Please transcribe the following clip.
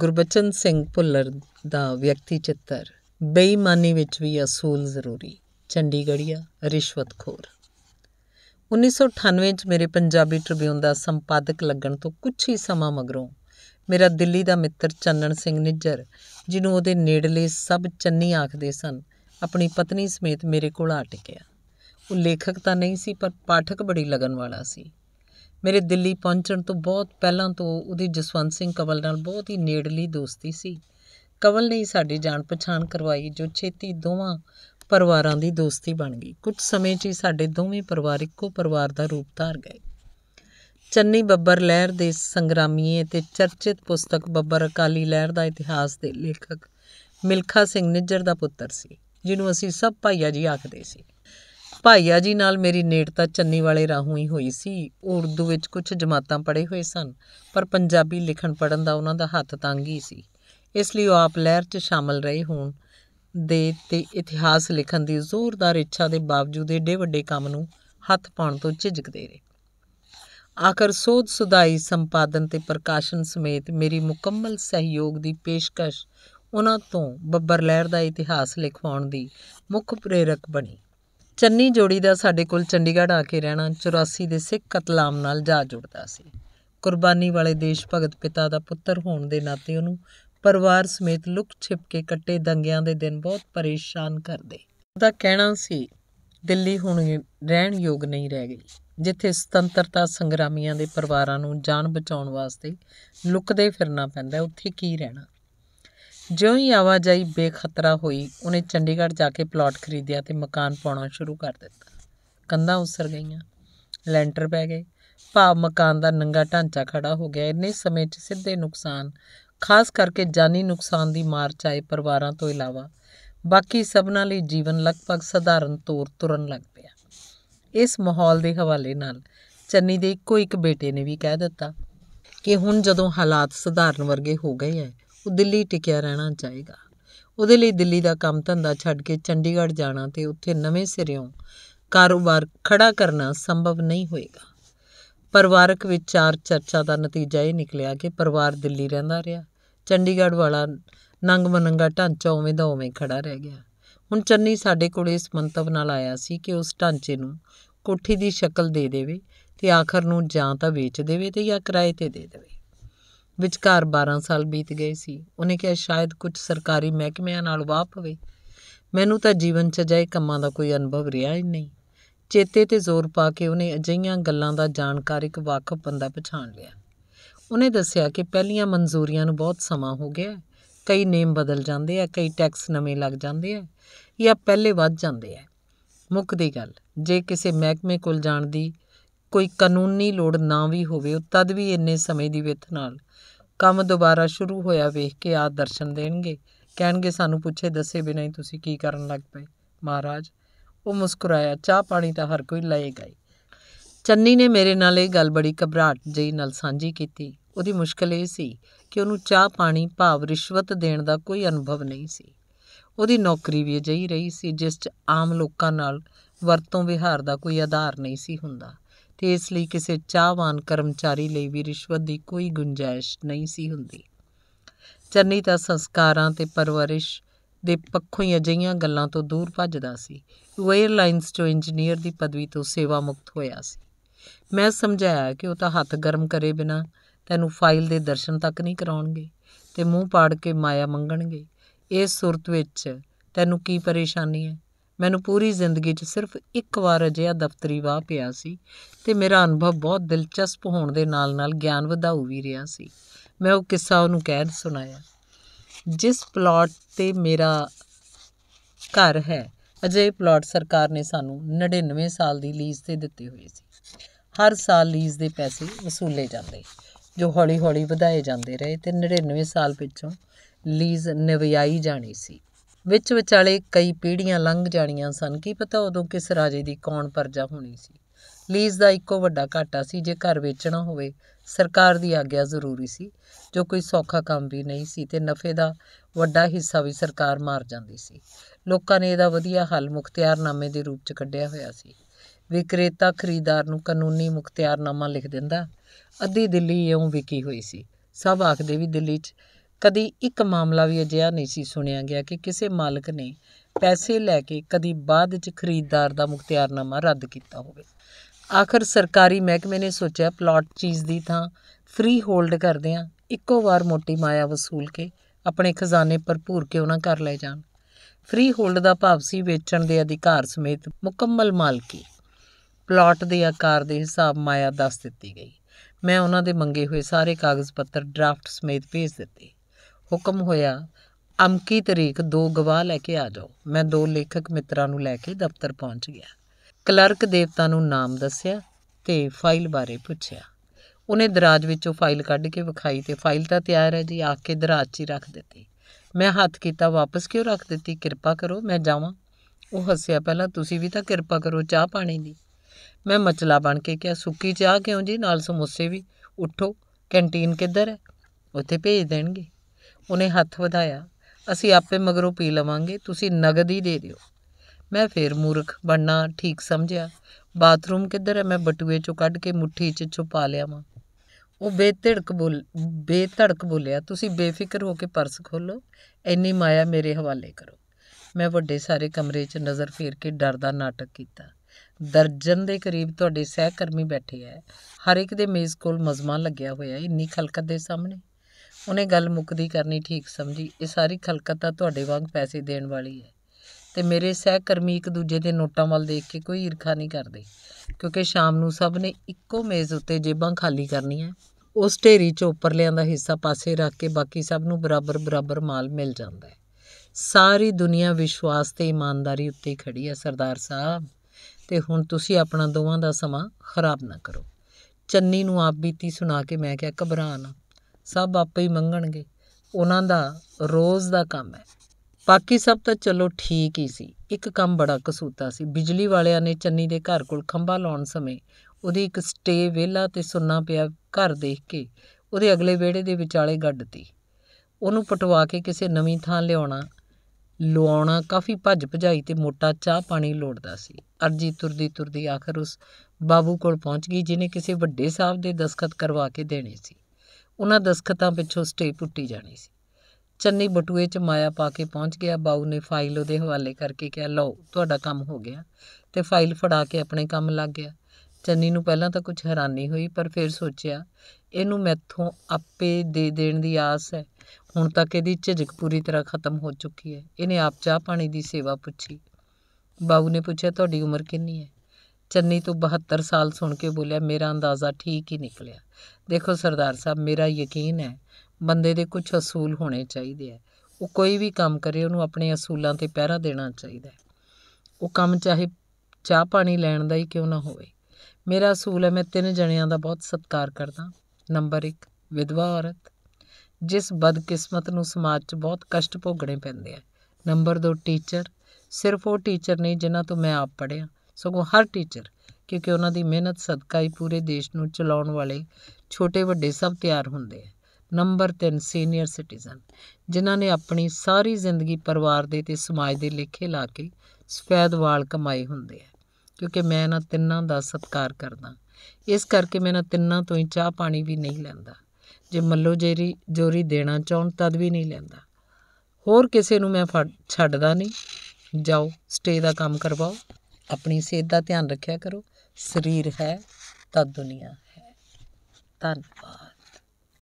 ਗੁਰਬਚਨ ਸਿੰਘ ਭੁੱਲਰ ਦਾ ਵਿਅਕਤੀ ਚਿੱਤਰ ਬੇਈਮਾਨੀ ਵਿੱਚ ਵੀ ਅਸੂਲ ਜ਼ਰੂਰੀ ਚੰਡੀਗੜੀਆ ਰਿਸ਼ਵਤਖੋਰ 1998 ਵਿੱਚ ਮੇਰੇ ਪੰਜਾਬੀ ਟ੍ਰਿਬਿਊਨ ਦਾ ਸੰਪਾਦਕ ਲੱਗਣ ਤੋਂ ਕੁਝ ਹੀ ਸਮਾਂ ਮਗਰੋਂ ਮੇਰਾ ਦਿੱਲੀ ਦਾ ਮਿੱਤਰ ਚੰਨਣ ਸਿੰਘ ਨਿੱਜਰ ਜਿਹਨੂੰ ਉਹਦੇ ਨੇੜਲੇ ਸਭ ਚੰਨੀ ਆਖਦੇ ਸਨ ਆਪਣੀ ਪਤਨੀ ਸਮੇਤ ਮੇਰੇ ਕੋਲ ਆ ਟਿਕਿਆ ਉਹ ਲੇਖਕ ਤਾਂ ਨਹੀਂ ਸੀ ਪਰ ਪਾਠਕ ਬੜੀ ਲਗਨ ਵਾਲਾ ਸੀ ਮੇਰੇ ਦਿੱਲੀ ਪਹੁੰਚਣ ਤੋਂ ਬਹੁਤ ਪਹਿਲਾਂ ਤੋਂ ਉਹਦੀ ਜਸਵੰਤ ਸਿੰਘ ਕਵਲ ਨਾਲ ਬਹੁਤ ਹੀ ਨੇੜਲੀ ਦੋਸਤੀ ਸੀ ਕਵਲ ਨੇ ਸਾਡੀ ਜਾਣ ਪਛਾਣ ਕਰਵਾਈ ਜੋ ਛੇਤੀ ਦੋਵਾਂ ਪਰਿਵਾਰਾਂ ਦੀ ਦੋਸਤੀ ਬਣ ਗਈ ਕੁਝ ਸਮੇਂ 'ਚ ਹੀ ਸਾਡੇ ਦੋਵੇਂ ਪਰਿਵਾਰ ਇੱਕੋ ਪਰਿਵਾਰ ਦਾ ਰੂਪ ਧਾਰ ਗਏ ਚੰਨੀ ਬੱਬਰ ਲਹਿਰ ਦੇ ਸੰਗਰਾਮੀਏ ਤੇ ਚਰਚਿਤ ਪੁਸਤਕ ਬੱਬਰ ਅਕਾਲੀ ਲਹਿਰ ਦਾ ਇਤਿਹਾਸ ਦੇ ਲੇਖਕ ਮਿਲਖਾ ਸਿੰਘ ਨਿੱਜਰ ਦਾ ਪੁੱਤਰ ਸੀ ਜਿਹਨੂੰ ਅਸੀਂ ਸਭ ਭਾਈਆ ਜੀ ਆਖਦੇ ਸੀ ਭਾਈਆ ਜੀ ਨਾਲ ਮੇਰੀ ਨੇੜਤਾ ਚੰਨੀ ਵਾਲੇ ਰਾਹੂ ਹੀ ਹੋਈ ਸੀ ਉਰਦੂ ਵਿੱਚ ਕੁਝ ਜਮਾਤਾਂ ਪੜ੍ਹੇ ਹੋਏ ਸਨ ਪਰ ਪੰਜਾਬੀ ਲਿਖਣ ਪੜਨ ਦਾ ਉਹਨਾਂ ਦਾ ਹੱਥ ਤੰਗ ਹੀ ਸੀ ਇਸ ਲਈ ਉਹ ਆਪ ਲਹਿਰ 'ਚ ਸ਼ਾਮਲ ਰਹੇ ਹੋਣ ਦੇ ਤੇ ਇਤਿਹਾਸ ਲਿਖਣ ਦੀ ਜ਼ੋਰਦਾਰ ਇੱਛਾ ਦੇ ਬਾਵਜੂਦ ਏਡੇ ਵੱਡੇ ਕੰਮ ਨੂੰ ਹੱਥ ਪਾਉਣ ਤੋਂ ਝਿਜਕਦੇ ਰਹੇ ਆਖਰ ਸੋਧ ਸੁਧਾਈ ਸੰਪਾਦਨ ਤੇ ਪ੍ਰਕਾਸ਼ਨ ਸਮੇਤ ਮੇਰੀ ਮੁਕੰਮਲ ਸਹਿਯੋਗ ਦੀ ਪੇਸ਼ਕਸ਼ ਉਹਨਾਂ ਤੋਂ ਬੱਬਰ ਲਹਿਰ ਦਾ ਇਤਿਹਾਸ ਲਿਖਵਾਉਣ ਦੀ ਮੁੱਖ ਪ੍ਰੇਰਕ ਬਣੀ ਚੰਨੀ ਜੋੜੀ ਦਾ ਸਾਡੇ ਕੋਲ ਚੰਡੀਗੜ੍ਹ ਆ ਕੇ ਰਹਿਣਾ 84 ਦੇ ਸਿੱਖ ਕਤਲਾਮ ਨਾਲ ਜਾ ਜੁੜਦਾ ਸੀ ਕੁਰਬਾਨੀ ਵਾਲੇ ਦੇਸ਼ ਭਗਤ ਪਿਤਾ ਦਾ ਪੁੱਤਰ ਹੋਣ ਦੇ ਨਾਤੇ ਉਹਨੂੰ ਪਰਿਵਾਰ ਸਮੇਤ ਲੁਕ ਛਿਪ ਕੇ ਕੱਟੇ ਦੰਗਿਆਂ ਦੇ ਦਿਨ ਬਹੁਤ ਪਰੇਸ਼ਾਨ ਕਰਦੇ ਉਹਦਾ ਕਹਿਣਾ ਸੀ ਦਿੱਲੀ ਹੁਣ ਰਹਿਣ ਯੋਗ ਨਹੀਂ ਰਹਿ ਗਈ ਜਿੱਥੇ ਸੁਤੰਤਰਤਾ ਸੰਗਰਾਮੀਆਂ ਦੇ ਪਰਿਵਾਰਾਂ ਨੂੰ ਜਾਨ ਬਚਾਉਣ ਵਾਸਤੇ ਲੁਕਦੇ ਫਿਰਨਾ ਪੈਂਦਾ ਉੱਥੇ ਕੀ ਰਹਿਣਾ ਜਿਉਂ ਹੀ ਆਵਾਜਾਈ ਬੇਖਤਰਾ ਹੋਈ ਉਹਨੇ ਚੰਡੀਗੜ੍ਹ ਜਾ ਕੇ ਪਲਾਟ ਖਰੀਦਿਆ ਤੇ ਮਕਾਨ ਪਾਉਣਾ ਸ਼ੁਰੂ ਕਰ ਦਿੱਤਾ ਕੰਧਾਂ ਉਸਰ ਗਈਆਂ ਲੈਂਟਰ ਪੈ ਗਏ ਭਾਵ ਮਕਾਨ ਦਾ ਨੰਗਾ ਢਾਂਚਾ ਖੜਾ ਹੋ ਗਿਆ ਇੰਨੇ ਸਮੇਂ 'ਚ ਸਿੱਧੇ ਨੁਕਸਾਨ ਖਾਸ ਕਰਕੇ ਜਾਨੀ ਨੁਕਸਾਨ ਦੀ ਮਾਰ ਚਾਏ ਪਰਿਵਾਰਾਂ ਤੋਂ ਇਲਾਵਾ ਬਾਕੀ ਸਭਨਾਂ ਲਈ ਜੀਵਨ ਲਗਭਗ ਸਧਾਰਨ ਤੌਰ ਤੁਰਨ ਲੱਗ ਪਿਆ ਇਸ ਮਾਹੌਲ ਦੇ ਹਵਾਲੇ ਨਾਲ ਚੰਨੀ ਦੇ ਇੱਕੋ ਇੱਕ ਬੇਟੇ ਨੇ ਵੀ ਕਹਿ ਦਿੱਤਾ ਕਿ ਹੁਣ ਜਦੋਂ ਹਾਲਾਤ ਸਧਾਰਨ ਵਰਗੇ ਹੋ ਗਏ ਐ ਉਹ ਦਿੱਲੀ ਟਿਕਿਆ ਰਹਿਣਾ ਚਾਹੇਗਾ ਉਹਦੇ ਲਈ ਦਿੱਲੀ ਦਾ ਕੰਮ ਧੰਦਾ ਛੱਡ ਕੇ ਚੰਡੀਗੜ੍ਹ ਜਾਣਾ ਤੇ ਉੱਥੇ ਨਵੇਂ ਸਿਰਿਓਂ ਕਾਰੋਬਾਰ ਖੜਾ ਕਰਨਾ ਸੰਭਵ ਨਹੀਂ ਹੋਏਗਾ ਪਰਿਵਾਰਕ ਵਿਚਾਰ ਚਰਚਾ ਦਾ ਨਤੀਜਾ ਇਹ ਨਿਕਲਿਆ ਕਿ ਪਰਿਵਾਰ ਦਿੱਲੀ ਰਹਿੰਦਾ ਰਿਹਾ ਚੰਡੀਗੜ੍ਹ ਵਾਲਾ ਨੰਗ ਮਨੰਗਾ ਢਾਂਚਾ ਉਵੇਂ ਦਾ ਉਵੇਂ ਖੜਾ ਰਹਿ ਗਿਆ ਹੁਣ ਚੰਨੀ ਸਾਡੇ ਕੋਲ ਇਸ ਮੰਤਵ ਨਾਲ ਆਇਆ ਸੀ ਕਿ ਉਸ ਢਾਂਚੇ ਨੂੰ ਕੋਠੀ ਦੀ ਸ਼ਕਲ ਦੇ ਦੇਵੇ ਤੇ ਆਖਰ ਨੂੰ ਜਾਂ ਤਾਂ ਵੇਚ ਦੇਵੇ ਤੇ ਜਾਂ ਕਿਰਾਏ ਤੇ ਦੇ ਦੇਵੇ ਵਿਚਕਾਰ 12 ਸਾਲ ਬੀਤ ਗਏ ਸੀ ਉਹਨੇ ਕਿਹਾ ਸ਼ਾਇਦ ਕੁਝ ਸਰਕਾਰੀ ਮਹਿਕਮਿਆਂ ਨਾਲ ਵਾਹ ਪਵੇ ਮੈਨੂੰ ਤਾਂ ਜੀਵਨ 'ਚ ਅਜੇ ਕੰਮਾਂ ਦਾ ਕੋਈ ਅਨੁਭਵ ਰਿਹਾ ਹੀ ਨਹੀਂ ਚੇਤੇ ਤੇ ਜ਼ੋਰ ਪਾ ਕੇ ਉਹਨੇ ਅਜਈਆਂ ਗੱਲਾਂ ਦਾ ਜਾਣਕਾਰ ਇੱਕ ਵਾਕਫ ਬੰਦਾ ਪਛਾਣ ਲਿਆ ਉਹਨੇ ਦੱਸਿਆ ਕਿ ਪਹਿਲੀਆਂ ਮਨਜ਼ੂਰੀਆਂ ਨੂੰ ਬਹੁਤ ਸਮਾਂ ਹੋ ਗਿਆ ਕਈ ਨੇਮ ਬਦਲ ਜਾਂਦੇ ਆ ਕਈ ਟੈਕਸ ਨਵੇਂ ਲੱਗ ਜਾਂਦੇ ਆ ਜਾਂ ਪਹਿਲੇ ਵੱਧ ਜਾਂਦੇ ਆ ਮੁੱਖ ਦੀ ਗੱਲ ਜੇ ਕਿਸੇ ਮਹਿਕਮੇ ਕੋਲ ਜਾਣ ਦੀ ਕੋਈ ਕਾਨੂੰਨੀ ਲੋੜ ਨਾ ਵੀ ਹੋਵੇ ਉਹ ਤਦ ਵੀ ਇੰਨੇ ਸਮੇਂ ਦੀ ਵਿੱਥ ਨਾਲ ਕੰਮ ਦੁਬਾਰਾ ਸ਼ੁਰੂ ਹੋਇਆ ਵੇਖ ਕੇ ਆ ਦਰਸ਼ਨ ਦੇਣਗੇ ਕਹਿਣਗੇ ਸਾਨੂੰ ਪੁੱਛੇ ਦੱਸੇ ਬਿਨਾਂ ਹੀ ਤੁਸੀਂ ਕੀ ਕਰਨ ਲੱਗ ਪਏ ਮਹਾਰਾਜ ਉਹ ਮੁਸਕਰਾਇਆ ਚਾਹ ਪਾਣੀ ਤਾਂ ਹਰ ਕੋਈ ਲਏਗਾ ਹੀ ਚੰਨੀ ਨੇ ਮੇਰੇ ਨਾਲ ਇਹ ਗੱਲ ਬੜੀ ਘਬਰਾਟ ਜਿਹੀ ਨਾਲ ਸਾਂਝੀ ਕੀਤੀ ਉਹਦੀ ਮੁਸ਼ਕਲ ਇਹ ਸੀ ਕਿ ਉਹਨੂੰ ਚਾਹ ਪਾਣੀ ਭਾਵ ਰਿਸ਼ਵਤ ਦੇਣ ਦਾ ਕੋਈ ਅਨੁਭਵ ਨਹੀਂ ਸੀ ਉਹਦੀ ਨੌਕਰੀ ਵੀ ਅਜਿਹੀ ਰਹੀ ਸੀ ਜਿਸ 'ਚ ਆਮ ਲੋਕਾਂ ਨਾਲ ਵਰਤੋਂ ਵਿਹਾਰ ਦਾ ਕੋਈ ਆਧਾਰ ਨਹੀਂ ਸੀ ਹੁੰਦਾ ਤੇ ਇਸ ਲਈ ਕਿਸੇ ਚਾਹਵਾਨ ਕਰਮਚਾਰੀ ਲਈ ਵੀ ਰਿਸ਼ਵਤ ਦੀ ਕੋਈ ਗੁੰਜਾਇਸ਼ ਨਹੀਂ ਸੀ ਹੁੰਦੀ ਚੰਨੀ ਤਾਂ ਸੰਸਕਾਰਾਂ ਤੇ ਪਰਵਰਿਸ਼ ਦੇ ਪੱਖੋਂ ਹੀ ਅਜਈਆਂ ਗੱਲਾਂ ਤੋਂ ਦੂਰ ਭੱਜਦਾ ਸੀ ਉਹ 에ਅਰਲਾਈਨਸ ਤੋਂ ਇੰਜੀਨੀਅਰ ਦੀ ਪਦਵੀ ਤੋਂ ਸੇਵਾ ਮੁਕਤ ਹੋਇਆ ਸੀ ਮੈਂ ਸਮਝਾਇਆ ਕਿ ਉਹ ਤਾਂ ਹੱਥ ਗਰਮ ਕਰੇ ਬਿਨਾ ਤੈਨੂੰ ਫਾਈਲ ਦੇ ਦਰਸ਼ਨ ਤੱਕ ਨਹੀਂ ਕਰਾਉਣਗੇ ਤੇ ਮੂੰਹ ਪਾੜ ਕੇ ਮਾਇਆ ਮੰਗਣਗੇ ਇਸ ਸੂਰਤ ਵਿੱਚ ਤੈਨੂੰ ਕੀ ਪਰੇਸ਼ਾਨੀ ਹੈ ਮੈਨੂੰ ਪੂਰੀ ਜ਼ਿੰਦਗੀ 'ਚ ਸਿਰਫ ਇੱਕ ਵਾਰ ਅਜਿਹਾ ਦਫ਼ਤਰੀ ਵਾਹ ਪਿਆ ਸੀ ਤੇ ਮੇਰਾ ਅਨੁਭਵ ਬਹੁਤ ਦਿਲਚਸਪ ਹੋਣ ਦੇ ਨਾਲ-ਨਾਲ ਗਿਆਨ ਵਧਾਉ ਵੀ ਰਿਹਾ ਸੀ ਮੈਂ ਉਹ ਕਿੱਸਾ ਉਹਨੂੰ ਕਹਿ ਸੁਣਾਇਆ ਜਿਸ ਪਲਾਟ ਤੇ ਮੇਰਾ ਘਰ ਹੈ ਅਜੇ ਪਲਾਟ ਸਰਕਾਰ ਨੇ ਸਾਨੂੰ 99 ਸਾਲ ਦੀ ਲੀਜ਼ ਤੇ ਦਿੱਤੇ ਹੋਏ ਸੀ ਹਰ ਸਾਲ ਲੀਜ਼ ਦੇ ਪੈਸੇ ਵਸੂਲੇ ਜਾਂਦੇ ਜੋ ਹੌਲੀ-ਹੌਲੀ ਵਧਾਏ ਜਾਂਦੇ ਰਹੇ ਤੇ 99 ਸਾਲ ਪਿੱਛੋਂ ਲੀਜ਼ ਨਵਿਆਈ ਜਾਣੀ ਸੀ ਵਿੱਚ ਵਿਚਾਲੇ ਕਈ ਪੀੜ੍ਹੀਆਂ ਲੰਘ ਜਾਣੀਆਂ ਸਨ ਕੀ ਪਤਾ ਉਦੋਂ ਕਿਸ ਰਾਜੇ ਦੀ ਕੌਣ ਪਰਜਾ ਹੋਣੀ ਸੀ ਲੀਜ਼ ਦਾ ਇੱਕੋ ਵੱਡਾ ਘਾਟਾ ਸੀ ਜੇ ਘਰ ਵੇਚਣਾ ਹੋਵੇ ਸਰਕਾਰ ਦੀ ਆਗਿਆ ਜ਼ਰੂਰੀ ਸੀ ਜੋ ਕੋਈ ਸੌਖਾ ਕੰਮ ਵੀ ਨਹੀਂ ਸੀ ਤੇ ਨਫੇ ਦਾ ਵੱਡਾ ਹਿੱਸਾ ਵੀ ਸਰਕਾਰ ਮਾਰ ਜਾਂਦੀ ਸੀ ਲੋਕਾਂ ਨੇ ਇਹਦਾ ਵਧੀਆ ਹੱਲ ਮੁਖਤਿਆਰਨਾਮੇ ਦੇ ਰੂਪ 'ਚ ਕੱਢਿਆ ਹੋਇਆ ਸੀ ਵਿਕਰੇਤਾ ਖਰੀਦਦਾਰ ਨੂੰ ਕਾਨੂੰਨੀ ਮੁਖਤਿਆਰਨਾਮਾ ਲਿਖ ਦਿੰਦਾ ਅੱਧੀ ਦਿੱਲੀ ਇਉਂ ਵਿਕੀ ਹੋਈ ਸੀ ਸਭ ਆਖਦੇ ਵੀ ਦਿੱਲੀ 'ਚ ਕਦੀ ਇੱਕ ਮਾਮਲਾ ਵੀ ਅਜਿਹਾ ਨਹੀਂ ਸੀ ਸੁਣਿਆ ਗਿਆ ਕਿ ਕਿਸੇ ਮਾਲਕ ਨੇ ਪੈਸੇ ਲੈ ਕੇ ਕਦੀ ਬਾਅਦ ਵਿੱਚ ਖਰੀਦਦਾਰ ਦਾ ਮੁਖਤਿਆਰਨਾਮਾ ਰੱਦ ਕੀਤਾ ਹੋਵੇ ਆਖਰ ਸਰਕਾਰੀ ਮਹਿਕਮੇ ਨੇ ਸੋਚਿਆ ਪਲਾਟ ਚੀਜ਼ ਦੀ ਥਾਂ ਫ੍ਰੀ ਹੋਲਡ ਕਰਦੇ ਆ ਇੱਕੋ ਵਾਰ ਮੋਟੀ ਮਾਇਆ ਵਸੂਲ ਕੇ ਆਪਣੇ ਖਜ਼ਾਨੇ ਭਰਪੂਰ ਕਿਉਂ ਨਾ ਕਰ ਲੈ ਜਾਣ ਫ੍ਰੀ ਹੋਲਡ ਦਾ ਭਾਵ ਸੀ ਵੇਚਣ ਦੇ ਅਧਿਕਾਰ ਸਮੇਤ ਮੁਕੰਮਲ ਮਾਲਕੀ ਪਲਾਟ ਦੇ ਆਕਾਰ ਦੇ ਹਿਸਾਬ ਮਾਇਆ ਦੱਸ ਦਿੱਤੀ ਗਈ ਮੈਂ ਉਹਨਾਂ ਦੇ ਮੰਗੇ ਹੋਏ ਸਾਰੇ ਕਾਗਜ਼ ਪੱਤਰ ਡਰਾਫਟ ਸਮੇਤ ਭੇਜ ਦਿੱਤੇ ਹੁਕਮ ਹੋਇਆ ਅਮਕੀ ਤਰੀਕ ਦੋ ਗਵਾਹ ਲੈ ਕੇ ਆ ਜਾਓ ਮੈਂ ਦੋ ਲੇਖਕ ਮਿੱਤਰਾਂ ਨੂੰ ਲੈ ਕੇ ਦਫ਼ਤਰ ਪਹੁੰਚ ਗਿਆ ਕਲਰਕ ਦੇਵਤਾ ਨੂੰ ਨਾਮ ਦੱਸਿਆ ਤੇ ਫਾਈਲ ਬਾਰੇ ਪੁੱਛਿਆ ਉਹਨੇ ਦਰਾਜ ਵਿੱਚੋਂ ਫਾਈਲ ਕੱਢ ਕੇ ਵਿਖਾਈ ਤੇ ਫਾਈਲ ਤਾਂ ਤਿਆਰ ਹੈ ਜੀ ਆ ਕੇ ਦਰਾਜ 'ਚ ਹੀ ਰੱਖ ਦਿੱਤੀ ਮੈਂ ਹੱਥ ਕੀਤਾ ਵਾਪਸ ਕਿਉਂ ਰੱਖ ਦਿੱਤੀ ਕਿਰਪਾ ਕਰੋ ਮੈਂ ਜਾਵਾਂ ਉਹ ਹੱਸਿਆ ਪਹਿਲਾਂ ਤੁਸੀਂ ਵੀ ਤਾਂ ਕਿਰਪਾ ਕਰੋ ਚਾਹ ਪਾਣੀ ਦੀ ਮੈਂ ਮਚਲਾ ਬਣ ਕੇ ਕਿਹਾ ਸੁੱਕੀ ਚਾਹ ਕਿਉਂ ਜੀ ਨਾਲ ਸਮੋਸੇ ਵੀ ਉੱਠੋ ਕੈਂਟੀਨ ਕਿੱਧਰ ਹੈ ਉੱਥੇ ਭੇਜ ਦੇਣਗੇ ਉਹਨੇ ਹੱਥ ਵਧਾਇਆ ਅਸੀਂ ਆਪੇ ਮਗਰੋਂ ਪੀ ਲਵਾਂਗੇ ਤੁਸੀਂ ਨਗਦ ਹੀ ਦੇ ਦਿਓ ਮੈਂ ਫੇਰ ਮੂਰਖ ਬਣਨਾ ਠੀਕ ਸਮਝਿਆ ਬਾਥਰੂਮ ਕਿੱਧਰ ਹੈ ਮੈਂ ਬਟੂਏ ਚੋਂ ਕੱਢ ਕੇ ਮੁੱਠੀ 'ਚ ਛੁਪਾ ਲਿਆ ਮਾਂ ਉਹ ਬੇਧੜਕ ਬੋਲ ਬੇਧੜਕ ਬੋਲਿਆ ਤੁਸੀਂ ਬੇਫਿਕਰ ਹੋ ਕੇ ਪਰਸ ਖੋਲੋ ਐਨੀ ਮਾਇਆ ਮੇਰੇ ਹਵਾਲੇ ਕਰੋ ਮੈਂ ਵੱਡੇ ਸਾਰੇ ਕਮਰੇ 'ਚ ਨਜ਼ਰ ਫੇਰ ਕੇ ਡਰ ਦਾ ਨਾਟਕ ਕੀਤਾ ਦਰਜਨ ਦੇ ਕਰੀਬ ਤੁਹਾਡੇ ਸਹਿਕਰਮੀ ਬੈਠੇ ਐ ਹਰ ਇੱਕ ਦੇ ਮੇਜ਼ ਕੋਲ ਮਜ਼ਮਾ ਲੱਗਿਆ ਹੋਇਆ ਇੰਨੀ ਖਲਕਤ ਦੇ ਸਾਹਮਣੇ ਉਹਨੇ ਗੱਲ ਮੁੱਕਦੀ ਕਰਨੀ ਠੀਕ ਸਮਝੀ ਇਹ ਸਾਰੀ ਖਲਕਤਾ ਤੁਹਾਡੇ ਵਾਂਗ ਪੈਸੇ ਦੇਣ ਵਾਲੀ ਹੈ ਤੇ ਮੇਰੇ ਸਹਿਕਰਮੀ ਇੱਕ ਦੂਜੇ ਦੇ ਨੋਟਾਂ ਵੱਲ ਦੇਖ ਕੇ ਕੋਈ ਈਰਖਾ ਨਹੀਂ ਕਰਦੇ ਕਿਉਂਕਿ ਸ਼ਾਮ ਨੂੰ ਸਭ ਨੇ ਇੱਕੋ ਮੇਜ਼ ਉੱਤੇ ਜੇਬਾਂ ਖਾਲੀ ਕਰਨੀਆਂ ਉਸ ਢੇਰੀ 'ਚ ਉੱਪਰਲਿਆਂ ਦਾ ਹਿੱਸਾ ਪਾਸੇ ਰੱਖ ਕੇ ਬਾਕੀ ਸਭ ਨੂੰ ਬਰਾਬਰ ਬਰਾਬਰ ਮਾਲ ਮਿਲ ਜਾਂਦਾ ਹੈ ਸਾਰੀ ਦੁਨੀਆ ਵਿਸ਼ਵਾਸ ਤੇ ਇਮਾਨਦਾਰੀ ਉੱਤੇ ਖੜੀ ਹੈ ਸਰਦਾਰ ਸਾਹਿਬ ਤੇ ਹੁਣ ਤੁਸੀਂ ਆਪਣਾ ਦੋਵਾਂ ਦਾ ਸਮਾਂ ਖਰਾਬ ਨਾ ਕਰੋ ਚੰਨੀ ਨੂੰ ਆਪ ਬੀਤੀ ਸੁਣਾ ਕੇ ਮੈਂ ਕਿਹਾ ਘਬਰਾ ਨਾ ਸਭ ਆਪੇ ਹੀ ਮੰਗਣਗੇ ਉਹਨਾਂ ਦਾ ਰੋਜ਼ ਦਾ ਕੰਮ ਹੈ ਬਾਕੀ ਸਭ ਤਾਂ ਚਲੋ ਠੀਕ ਹੀ ਸੀ ਇੱਕ ਕੰਮ ਬੜਾ ਕਸੂਤਾ ਸੀ ਬਿਜਲੀ ਵਾਲਿਆਂ ਨੇ ਚੰਨੀ ਦੇ ਘਰ ਕੋਲ ਖੰਭਾ ਲਾਉਣ ਸਮੇਂ ਉਹਦੀ ਇੱਕ ਸਟੇ ਵੇਲਾ ਤੇ ਸੁੰਨਾ ਪਿਆ ਘਰ ਦੇਖ ਕੇ ਉਹਦੇ ਅਗਲੇ ਵਿਹੜੇ ਦੇ ਵਿਚਾਲੇ ਗੱਡਤੀ ਉਹਨੂੰ ਪਟਵਾ ਕੇ ਕਿਸੇ ਨਵੀਂ ਥਾਂ ਲਿਆਉਣਾ ਲਵਾਉਣਾ ਕਾਫੀ ਭੱਜ ਭਜਾਈ ਤੇ ਮੋਟਾ ਚਾਹ ਪਾਣੀ ਲੋੜਦਾ ਸੀ ਅਰਜੀ ਤੁਰਦੀ ਤੁਰਦੀ ਆਖਰ ਉਸ ਬਾਬੂ ਕੋਲ ਪਹੁੰਚ ਗਈ ਜਿਨੇ ਕਿਸੇ ਵੱਡੇ ਸਾਹਿਬ ਦੇ ਦਸਖਤ ਕਰਵਾ ਕੇ ਦੇਣੇ ਸੀ ਉਹਨਾਂ ਦਸਖਤਾਂ ਪਿੱਛੋਂ ਸਟੇ ਪੁੱਟੀ ਜਾਣੀ ਸੀ ਚੰਨੀ ਬਟੂਏ 'ਚ ਮਾਇਆ ਪਾ ਕੇ ਪਹੁੰਚ ਗਿਆ ਬਾਊ ਨੇ ਫਾਈਲ ਉਹਦੇ ਹਵਾਲੇ ਕਰਕੇ ਕਿਹਾ ਲਓ ਤੁਹਾਡਾ ਕੰਮ ਹੋ ਗਿਆ ਤੇ ਫਾਈਲ ਫੜਾ ਕੇ ਆਪਣੇ ਕੰਮ ਲੱਗ ਗਿਆ ਚੰਨੀ ਨੂੰ ਪਹਿਲਾਂ ਤਾਂ ਕੁਝ ਹੈਰਾਨੀ ਹੋਈ ਪਰ ਫਿਰ ਸੋਚਿਆ ਇਹਨੂੰ ਮੈਥੋਂ ਆਪੇ ਦੇ ਦੇਣ ਦੀ ਆਸ ਹੈ ਹੁਣ ਤੱਕ ਇਹਦੀ ਝਿਜਕ ਪੂਰੀ ਤਰ੍ਹਾਂ ਖਤਮ ਹੋ ਚੁੱਕੀ ਹੈ ਇਹਨੇ ਆਪ ਚਾਹ ਪਾਣੀ ਦੀ ਸੇਵਾ ਪੁੱਛੀ ਬਾਉ ਨੇ ਪੁੱਛਿਆ ਤੁਹਾਡੀ ਉਮਰ ਕਿੰਨੀ ਹੈ ਚੰਨੀ ਤੋਂ 72 ਸਾਲ ਸੁਣ ਕੇ ਬੋਲਿਆ ਮੇਰਾ ਅੰਦਾਜ਼ਾ ਠੀਕ ਹੀ ਨਿਕਲਿਆ ਦੇਖੋ ਸਰਦਾਰ ਸਾਹਿਬ ਮੇਰਾ ਯਕੀਨ ਹੈ ਬੰਦੇ ਦੇ ਕੁਝ ਅਸੂਲ ਹੋਣੇ ਚਾਹੀਦੇ ਆ ਉਹ ਕੋਈ ਵੀ ਕੰਮ ਕਰੇ ਉਹਨੂੰ ਆਪਣੇ ਅਸੂਲਾਂ ਤੇ ਪਹਿਰਾ ਦੇਣਾ ਚਾਹੀਦਾ ਉਹ ਕੰਮ ਚਾਹੇ ਚਾਹ ਪਾਣੀ ਲੈਣ ਦਾ ਹੀ ਕਿਉਂ ਨਾ ਹੋਵੇ ਮੇਰਾ ਅਸੂਲ ਹੈ ਮੈਂ ਤਿੰਨ ਜਣਿਆਂ ਦਾ ਬਹੁਤ ਸਤਿਕਾਰ ਕਰਦਾ ਨੰਬਰ 1 ਵਿਧਵਾ ਔਰਤ ਜਿਸ ਬਦਕਿਸਮਤ ਨੂੰ ਸਮਾਜ 'ਚ ਬਹੁਤ ਕਸ਼ਟ ਭੋਗਣੇ ਪੈਂਦੇ ਆ ਨੰਬਰ 2 ਟੀਚਰ ਸਿਰਫ ਉਹ ਟੀਚਰ ਨਹੀਂ ਜਿਨ੍ਹਾਂ ਤੋਂ ਮੈਂ ਆਪ ਪੜਿਆ ਸਗੋਂ ਹਰ ਟੀਚਰ ਕਿਉਂਕਿ ਉਹਨਾਂ ਦੀ ਮਿਹਨਤ ਸਦਕਾ ਹੀ ਪੂਰੇ ਦੇਸ਼ ਨੂੰ ਚਲਾਉਣ ਵਾਲੇ ਛੋਟੇ ਵੱਡੇ ਸਭ ਤਿਆਰ ਹੁੰਦੇ ਆ ਨੰਬਰ 3 ਸੀਨੀਅਰ ਸਿਟੀਜ਼ਨ ਜਿਨ੍ਹਾਂ ਨੇ ਆਪਣੀ ਸਾਰੀ ਜ਼ਿੰਦਗੀ ਪਰਿਵਾਰ ਦੇ ਤੇ ਸਮਾਜ ਦੇ ਲੇਖੇ ਲਾ ਕੇ ਸਫੈਦ ਵਾਲ ਕਮਾਏ ਹੁੰਦੇ ਆ ਕਿਉਂਕਿ ਮੈਂ ਇਹਨਾਂ ਤਿੰਨਾਂ ਦਾ ਸਤਿਕਾਰ ਕਰਦਾ ਇਸ ਕਰਕੇ ਮੈਂ ਇਹਨਾਂ ਤਿੰਨਾਂ ਤੋਂ ਹੀ ਚਾਹ ਪਾਣੀ ਵੀ ਨਹੀਂ ਲੈਂਦਾ ਜੇ ਮੱਲੋ ਜੇਰੀ ਜੋਰੀ ਦੇਣਾ ਚਾਹਣ ਤਦ ਵੀ ਨਹੀਂ ਲੈਂਦਾ ਹੋਰ ਕਿਸੇ ਨੂੰ ਮੈਂ ਛੱਡਦਾ ਨਹੀਂ ਜਾਓ ਸਟੇ ਦਾ ਕੰਮ ਕਰਵਾਓ ਆਪਣੀ ਸਿਹਤ ਦਾ ਧਿਆਨ ਰੱਖਿਆ ਕਰੋ ਸਰੀਰ ਹੈ ਤਾਂ ਦੁਨੀਆ ਹੈ ਧੰਨਵਾਦ